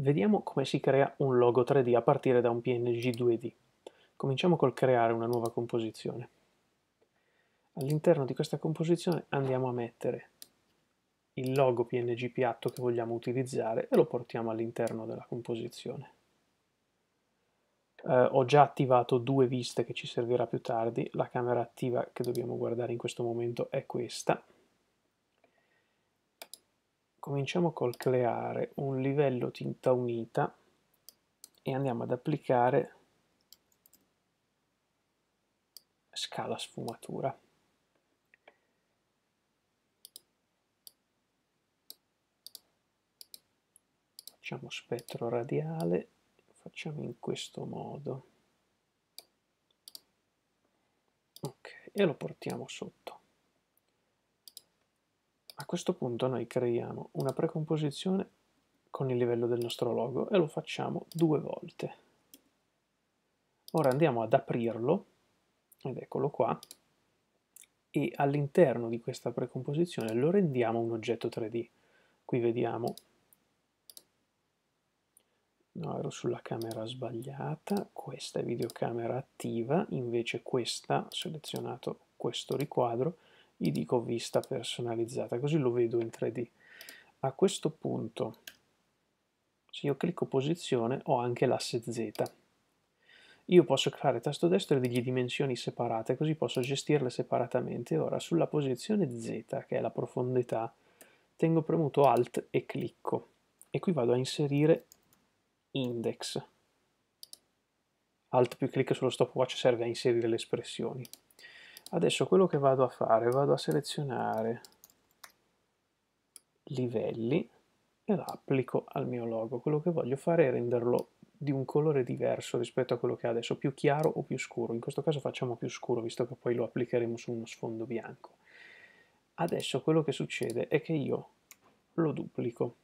Vediamo come si crea un logo 3D a partire da un PNG 2D. Cominciamo col creare una nuova composizione. All'interno di questa composizione andiamo a mettere il logo PNG piatto che vogliamo utilizzare e lo portiamo all'interno della composizione. Eh, ho già attivato due viste che ci servirà più tardi, la camera attiva che dobbiamo guardare in questo momento è questa, Cominciamo col creare un livello tinta unita e andiamo ad applicare scala sfumatura. Facciamo spettro radiale, facciamo in questo modo. Ok, e lo portiamo sotto. A questo punto noi creiamo una precomposizione con il livello del nostro logo e lo facciamo due volte. Ora andiamo ad aprirlo, ed eccolo qua, e all'interno di questa precomposizione lo rendiamo un oggetto 3D. Qui vediamo No, ero sulla camera sbagliata, questa è videocamera attiva, invece questa, ho selezionato questo riquadro, gli dico vista personalizzata, così lo vedo in 3D. A questo punto, se io clicco posizione, ho anche l'asse Z. Io posso creare tasto destro e degli dimensioni separate, così posso gestirle separatamente. Ora, sulla posizione Z, che è la profondità, tengo premuto Alt e clicco. E qui vado a inserire index. Alt più clic sullo stopwatch serve a inserire le espressioni. Adesso quello che vado a fare, vado a selezionare livelli e la applico al mio logo. Quello che voglio fare è renderlo di un colore diverso rispetto a quello che ha adesso, più chiaro o più scuro. In questo caso facciamo più scuro, visto che poi lo applicheremo su uno sfondo bianco. Adesso quello che succede è che io lo duplico,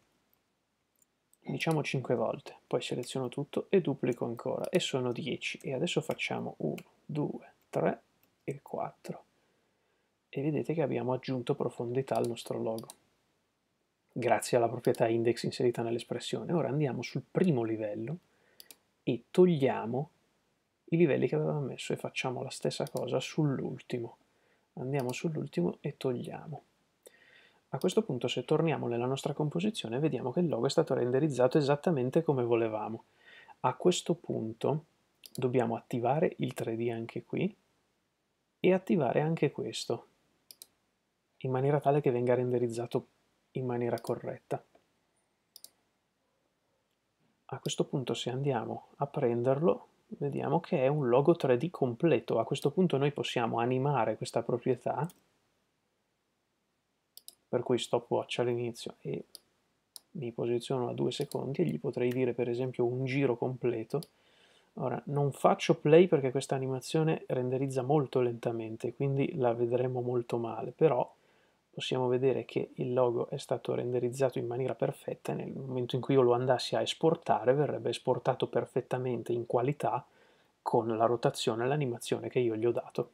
diciamo 5 volte, poi seleziono tutto e duplico ancora, e sono 10. E adesso facciamo 1, 2, 3, e 4 e vedete che abbiamo aggiunto profondità al nostro logo grazie alla proprietà index inserita nell'espressione. Ora andiamo sul primo livello e togliamo i livelli che avevamo messo e facciamo la stessa cosa sull'ultimo. Andiamo sull'ultimo e togliamo. A questo punto se torniamo nella nostra composizione vediamo che il logo è stato renderizzato esattamente come volevamo. A questo punto dobbiamo attivare il 3D anche qui e attivare anche questo in maniera tale che venga renderizzato in maniera corretta. A questo punto se andiamo a prenderlo vediamo che è un logo 3D completo. A questo punto noi possiamo animare questa proprietà, per cui stopwatch all'inizio e mi posiziono a due secondi e gli potrei dire per esempio un giro completo Ora, non faccio play perché questa animazione renderizza molto lentamente, quindi la vedremo molto male, però possiamo vedere che il logo è stato renderizzato in maniera perfetta e nel momento in cui io lo andassi a esportare verrebbe esportato perfettamente in qualità con la rotazione e l'animazione che io gli ho dato.